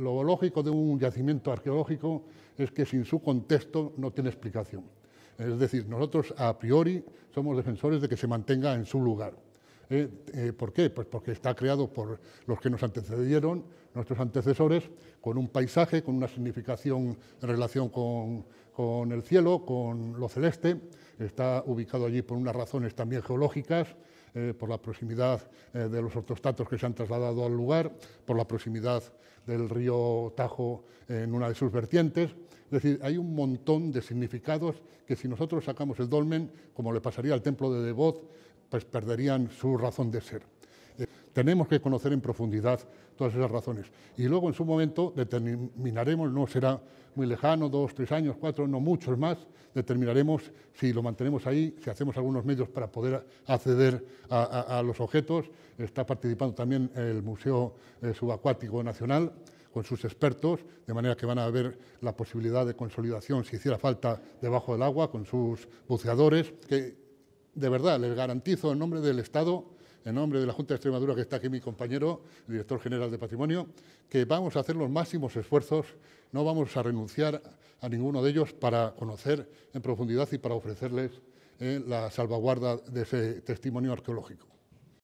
lo lógico de un yacimiento arqueológico es que sin su contexto no tiene explicación. Es decir, nosotros a priori somos defensores de que se mantenga en su lugar. Eh, eh, ¿Por qué? Pues porque está creado por los que nos antecedieron, nuestros antecesores, con un paisaje, con una significación en relación con con el cielo, con lo celeste. Está ubicado allí por unas razones también geológicas, eh, por la proximidad eh, de los ortostatos que se han trasladado al lugar, por la proximidad del río Tajo en una de sus vertientes. Es decir, hay un montón de significados que si nosotros sacamos el dolmen, como le pasaría al templo de Devot, pues perderían su razón de ser. Eh, tenemos que conocer en profundidad todas esas razones. Y luego en su momento determinaremos, no será muy lejano, dos, tres años, cuatro, no muchos más, determinaremos si lo mantenemos ahí, si hacemos algunos medios para poder acceder a, los objetos. Está participando también el Museo eh, Subacuático Nacional con sus expertos, de manera que van a ver la posibilidad de consolidación si hiciera falta debajo del agua, con sus buceadores, que de verdad les garantizo en nombre del Estado en nombre de la Junta de Extremadura, que está aquí mi compañero, el director general de Patrimonio, que vamos a hacer los máximos esfuerzos, no vamos a renunciar a ninguno de ellos para conocer en profundidad y para ofrecerles eh, la salvaguarda de ese testimonio arqueológico.